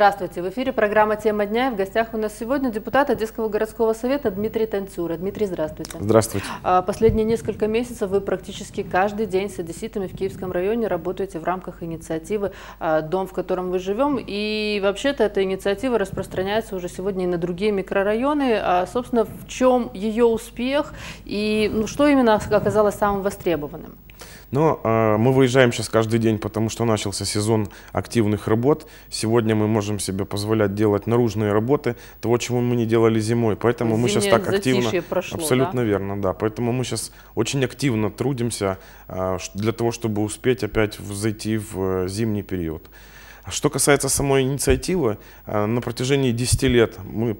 Здравствуйте, в эфире программа «Тема дня». И в гостях у нас сегодня депутат Одесского городского совета Дмитрий Танцюра. Дмитрий, здравствуйте. Здравствуйте. А, последние несколько месяцев вы практически каждый день с одесситами в Киевском районе работаете в рамках инициативы а, «Дом, в котором вы живем». И вообще-то эта инициатива распространяется уже сегодня и на другие микрорайоны. А, собственно, в чем ее успех и ну, что именно оказалось самым востребованным? Но э, мы выезжаем сейчас каждый день, потому что начался сезон активных работ. Сегодня мы можем себе позволять делать наружные работы, того, чего мы не делали зимой. Поэтому Зимнее мы сейчас так активно... Прошло, абсолютно да? верно, да. Поэтому мы сейчас очень активно трудимся э, для того, чтобы успеть опять зайти в э, зимний период. А что касается самой инициативы, э, на протяжении 10 лет мы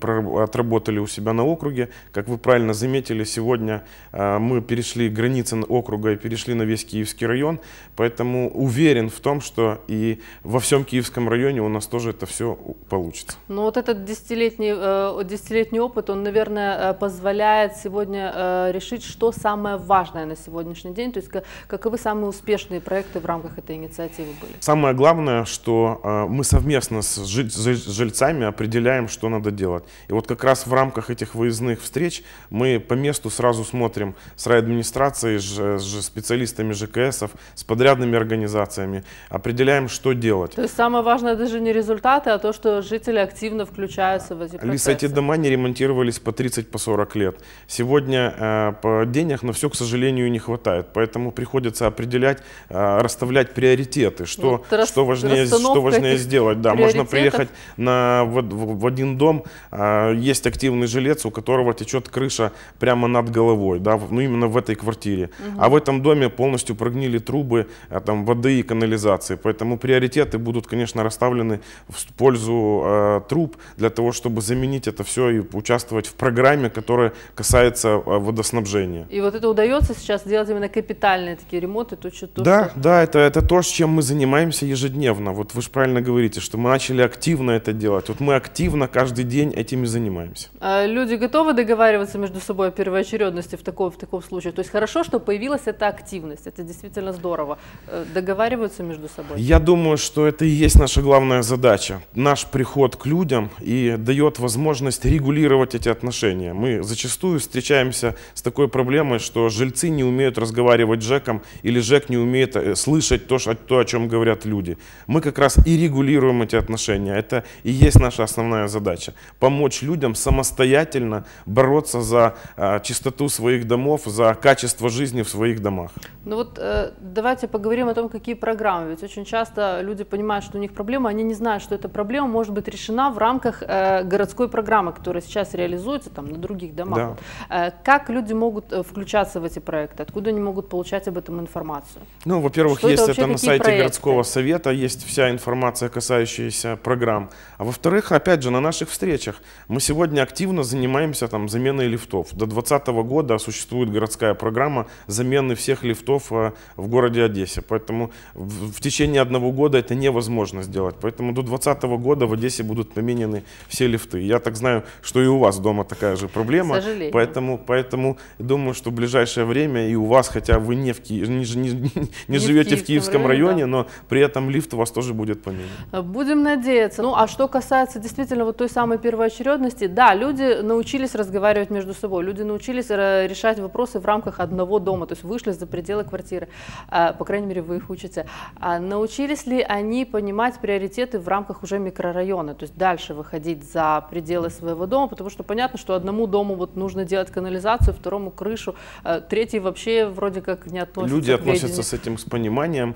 отработали у себя на округе. Как вы правильно заметили, сегодня э, мы перешли границы округа и перешли на весь Киевский район. Поэтому уверен в том, что и во всем Киевском районе у нас тоже это все получится. Ну вот этот десятилетний, э, десятилетний опыт, он, наверное, позволяет сегодня решить, что самое важное на сегодняшний день. То есть каковы самые успешные проекты в рамках этой инициативы были? Самое главное, что а, мы совместно с жильцами определяем, что надо делать. И вот как раз в рамках этих выездных встреч мы по месту сразу смотрим с райадминистрацией, с специалистами ЖКСов, с подрядными организациями, определяем, что делать. То есть самое важное даже не результаты, а то, что жители активно включаются в эти процессы. Лиса, эти дома не ремонтировались по 30-40 по лет. Сегодня э, по денег на все, к сожалению, не хватает, поэтому приходится определять, э, расставлять приоритеты, что, вот, ну, что важнее, что что важнее сделать, да. Можно приехать на, в, в, в один дом, а, есть активный жилец, у которого течет крыша прямо над головой, да, ну именно в этой квартире. Угу. А в этом доме полностью прогнили трубы а, там, воды и канализации. Поэтому приоритеты будут, конечно, расставлены в пользу а, труб для того, чтобы заменить это все и участвовать в программе, которая касается а, водоснабжения. И вот это удается сейчас делать именно капитальные такие ремонты? То, что, то, да, что... да, это, это то, чем мы занимаемся ежедневно. Вот вы же правильно говорите, что мы начали активно это делать. Вот мы активно каждый день этими занимаемся. А люди готовы договариваться между собой о первоочередности в таком, в таком случае? То есть хорошо, что появилась эта активность, это действительно здорово. Э, договариваются между собой? Я думаю, что это и есть наша главная задача. Наш приход к людям и дает возможность регулировать эти отношения. Мы зачастую встречаемся с такой проблемой, что жильцы не умеют разговаривать с Жеком или Жек не умеет э, слышать то, то о чем говорят люди. Мы как раз и регулируем эти отношения. Это и есть наша основная задача. Помочь людям самостоятельно бороться за э, чистоту своих домов, за качество жизни в своих домах. Ну вот э, давайте поговорим о том, какие программы. Ведь очень часто люди понимают, что у них проблема, они не знают, что эта проблема может быть решена в рамках э, городской программы, которая сейчас реализуется там на других домах. Да. Э, как люди могут э, включаться в эти проекты? Откуда они могут получать об этом информацию? Ну, во-первых, есть это, это на сайте проекты? городского совета, есть вся информация информация, касающаяся программ. А во-вторых, опять же, на наших встречах мы сегодня активно занимаемся там, заменой лифтов. До 2020 года существует городская программа замены всех лифтов э, в городе Одессе. Поэтому в течение одного года это невозможно сделать. Поэтому до 2020 года в Одессе будут поменены все лифты. Я так знаю, что и у вас дома такая же проблема. К сожалению. Поэтому, поэтому думаю, что в ближайшее время и у вас, хотя вы не, в Ки... не, не, не, не живете в Киевском районе, районе да. но при этом лифт у вас тоже будет будет поменьше. Будем надеяться. Ну, а что касается действительно вот той самой первоочередности, да, люди научились разговаривать между собой, люди научились э, решать вопросы в рамках одного дома, то есть вышли за пределы квартиры, а, по крайней мере, вы их учите. А научились ли они понимать приоритеты в рамках уже микрорайона, то есть дальше выходить за пределы своего дома, потому что понятно, что одному дому вот нужно делать канализацию, второму крышу, а третий вообще вроде как не относится. Люди относятся с этим с пониманием.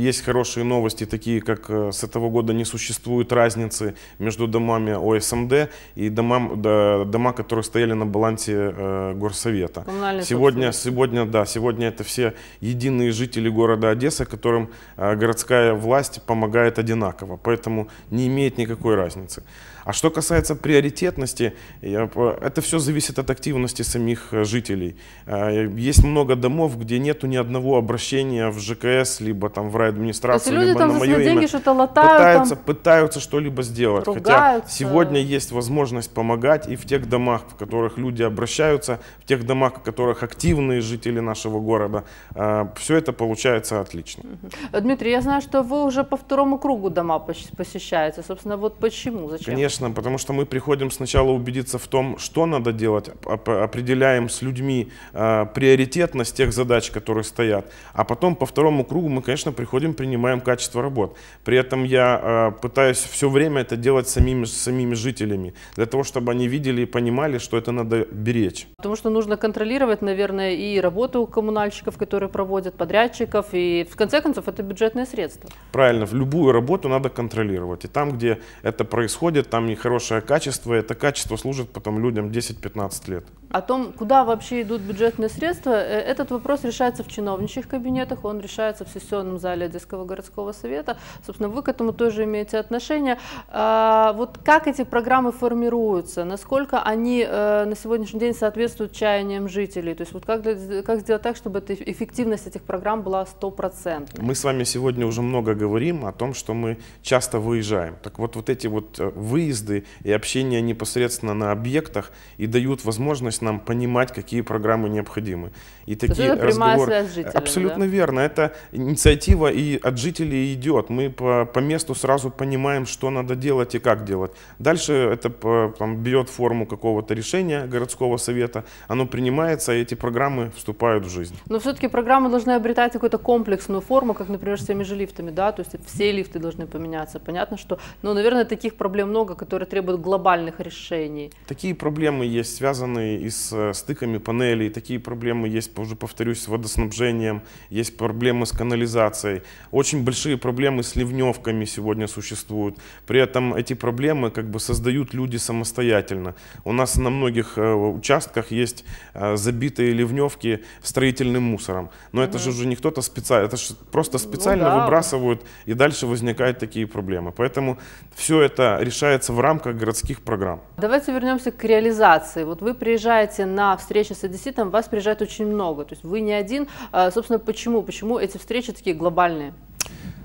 Есть хорошие новости, такие как э, с этого года не существует разницы между домами ОСМД эм и домам, да, дома, которые стояли на балансе э, горсовета. Сегодня, сегодня, да, сегодня это все единые жители города Одесса, которым э, городская власть помогает одинаково, поэтому не имеет никакой разницы. А что касается приоритетности, это все зависит от активности самих э, жителей. Э, есть много домов, где нету ни одного обращения в ЖКС, либо там в райадминистрацию, либо на мое деньги что-то латают, пытаются, там... пытаются что-либо сделать. Ругаются. Хотя сегодня есть возможность помогать и в тех домах, в которых люди обращаются, в тех домах, в которых активные жители нашего города. А, Все это получается отлично. Дмитрий, я знаю, что вы уже по второму кругу дома посещаете. Собственно, вот почему, зачем? Конечно, потому что мы приходим сначала убедиться в том, что надо делать, определяем с людьми а, приоритетность тех задач, которые стоят, а потом по второму кругу мы, конечно, приходим, принимаем качество работы работ. При этом я э, пытаюсь все время это делать самими, самими жителями, для того, чтобы они видели и понимали, что это надо беречь. Потому что нужно контролировать, наверное, и работу коммунальщиков, которые проводят, подрядчиков, и в конце концов это бюджетные средства. Правильно, в любую работу надо контролировать. И там, где это происходит, там и хорошее качество, это качество служит потом людям 10-15 лет. О том, куда вообще идут бюджетные средства, э, этот вопрос решается в чиновничьих кабинетах, он решается в сессионном зале Одесского городского совета. Собственно, вы к этому тоже имеете отношение. А, вот как эти программы формируются, насколько они э, на сегодняшний день соответствуют чаяниям жителей? То есть вот как, для, как сделать так, чтобы эта эффективность этих программ была стопроцентной? Мы с вами сегодня уже много говорим о том, что мы часто выезжаем. Так вот, вот эти вот э, выезды и общение непосредственно на объектах и дают возможность нам понимать, какие программы необходимы. И То такие разговоры... Жителей, Абсолютно да? верно. Это инициатива и от жителей идет. Мы по, по месту сразу понимаем, что надо делать и как делать. Дальше это там, берет форму какого-то решения городского совета, оно принимается, и эти программы вступают в жизнь. Но все-таки программы должны обретать какую-то комплексную форму, как, например, с теми же лифтами, да? То есть все лифты должны поменяться. Понятно, что, но, ну, наверное, таких проблем много, которые требуют глобальных решений. Такие проблемы есть, связанные и с э, стыками панелей, такие проблемы есть, уже повторюсь, с водоснабжением, есть проблемы с канализацией. Очень большие проблемы с ливневками сегодня существуют. При этом эти проблемы как бы создают люди самостоятельно. У нас на многих э, участках есть э, забитые ливневки строительным мусором. Но это же уже не кто-то ну специально, это же просто специально ну, да. выбрасывают, и дальше возникают такие проблемы. Поэтому все это решается в рамках городских программ. Давайте вернемся к реализации. Вот вы приезжаете приезжаете на встречи с одесситом, вас приезжает очень много, то есть вы не один. А, собственно, почему? Почему эти встречи такие глобальные?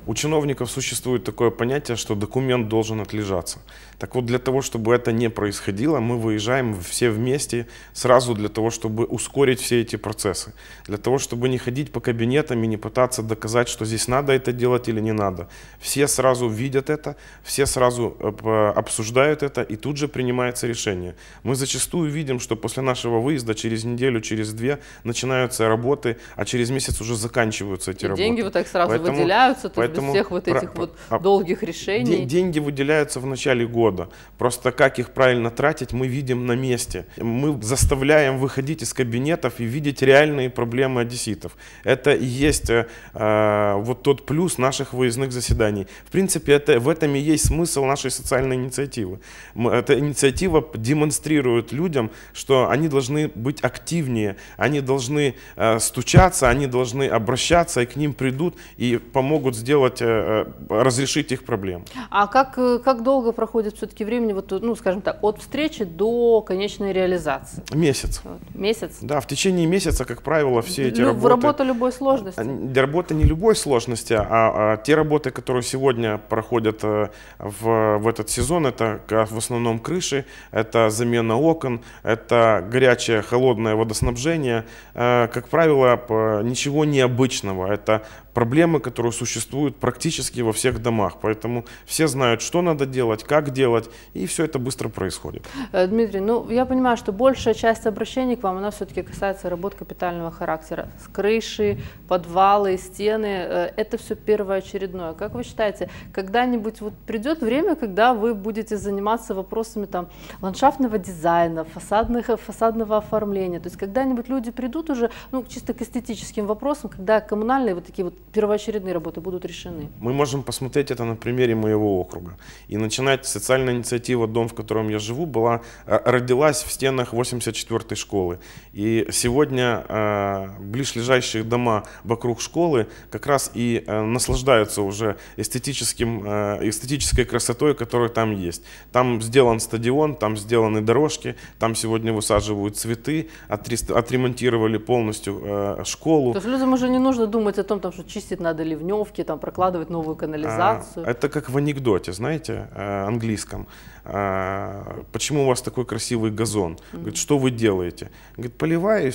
У чиновников существует такое понятие, что документ должен отлежаться. Так вот, для того, чтобы это не происходило, мы выезжаем все вместе сразу для того, чтобы ускорить все эти процессы. Для того, чтобы не ходить по кабинетам и не пытаться доказать, что здесь надо это делать или не надо. Все сразу видят это, все сразу э, обсуждают это, и тут же принимается решение. Мы зачастую видим, что после нашего выезда через неделю, через две начинаются работы, а через месяц уже заканчиваются эти и работы. деньги вот так сразу поэтому, выделяются, то есть Поэтому всех вот этих про, вот а долгих решений. Деньги выделяются в начале года. Просто как их правильно тратить, мы видим на месте. Мы заставляем выходить из кабинетов и видеть реальные проблемы одесситов. Это и есть э, э вот тот плюс наших выездных заседаний. В принципе, это, в этом и есть смысл нашей социальной инициативы. Эта инициатива демонстрирует людям, что они должны быть активнее, они должны э, стучаться, они должны обращаться, и к ним придут и помогут сделать сделать, э, э, разрешить их проблемы. А как, э, как долго проходит все-таки времени, вот, ну, скажем так, от встречи до конечной реализации? Месяц. Вот. Месяц? Да, в течение месяца, как правило, все эти Лю работы... Работа любой сложности? Работа не любой сложности, а, а те работы, которые сегодня проходят в, в этот сезон, это в основном крыши, это замена окон, это горячее, холодное водоснабжение. Как правило, ничего необычного. Это проблемы, которые существуют практически во всех домах. Поэтому все знают, что надо делать, как делать, и все это быстро происходит. Э, Дмитрий, ну я понимаю, что большая часть обращений к вам, она все-таки касается работ капитального характера. С крыши, подвалы, стены, э, это все первоочередное. Как вы считаете, когда-нибудь вот придет время, когда вы будете заниматься вопросами там ландшафтного дизайна, фасадных, фасадного оформления? То есть когда-нибудь люди придут уже ну, чисто к эстетическим вопросам, когда коммунальные вот такие вот первоочередные работы будут решены? Мы можем посмотреть это на примере моего округа. И начинать социальная инициатива «Дом, в котором я живу» была, э, родилась в стенах 84-й школы. И сегодня э, ближайшие дома вокруг школы как раз и э, наслаждаются уже эстетическим, э, эстетической красотой, которая там есть. Там сделан стадион, там сделаны дорожки, там сегодня высаживают цветы, отремонтировали полностью э, школу. То есть людям уже не нужно думать о том, там, что чистить надо ливневки, там прокладывать новую а, канализацию. это как в анекдоте, знаете, э, английском. А, почему у вас такой красивый газон? Говорит, что вы делаете? Говорит, поливаю и,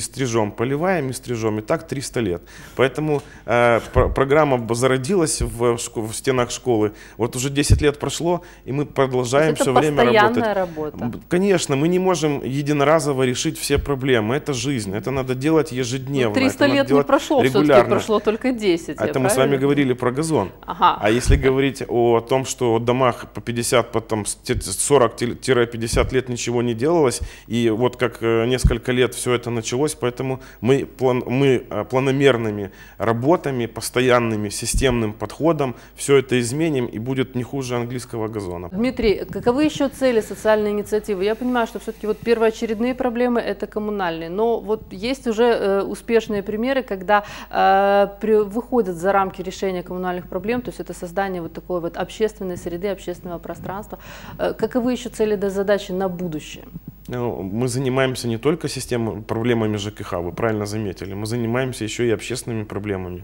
стрижем. поливаем и стрижем, и так 300 лет. Поэтому э, программа зародилась в, в стенах школы. Вот уже 10 лет прошло, и мы продолжаем все время работать. Это работа. Конечно, мы не можем единоразово решить все проблемы. Это жизнь, это надо делать ну, ежедневно. 300 лет не прошло, все-таки прошло ушло только 10. Это мы правильно? с вами говорили про газон. Ага. А если говорить о том, что в домах по 50, потом 40-50 лет ничего не делалось, и вот как э, несколько лет все это началось, поэтому мы, план, мы э, планомерными работами, постоянными, системным подходом все это изменим и будет не хуже английского газона. Дмитрий, каковы еще цели социальной инициативы? Я понимаю, что все-таки вот первоочередные проблемы это коммунальные, но вот есть уже э, успешные примеры, когда э, выходит за рамки решения коммунальных проблем, то есть это создание вот такой вот общественной среды, общественного пространства. Э, Каковы еще цели до задачи на будущее? Ну, мы занимаемся не только системой, проблемами ЖКХ, вы правильно заметили, мы занимаемся еще и общественными проблемами.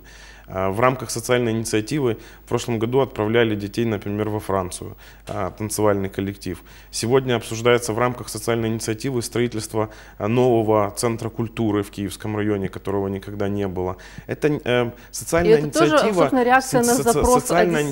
Э, в рамках социальной инициативы в прошлом году отправляли детей, например, во Францию, э, танцевальный коллектив. Сегодня обсуждается в рамках социальной инициативы строительство э, нового центра культуры в Киевском районе, которого никогда не было. Это социальная инициатива...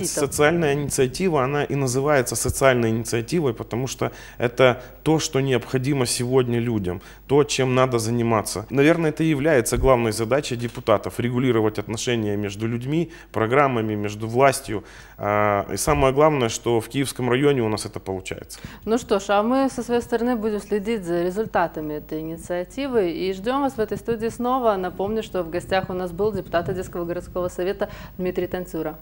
социальная инициатива, она и называется социальной инициативой, потому что это то, что необходимо сегодня людям, то, чем надо заниматься. Наверное, это и является главной задачей депутатов – регулировать отношения между между людьми, программами, между властью. А, и самое главное, что в Киевском районе у нас это получается. Ну что ж, а мы со своей стороны будем следить за результатами этой инициативы и ждем вас в этой студии снова. Напомню, что в гостях у нас был депутат Одесского городского совета Дмитрий Танцюра.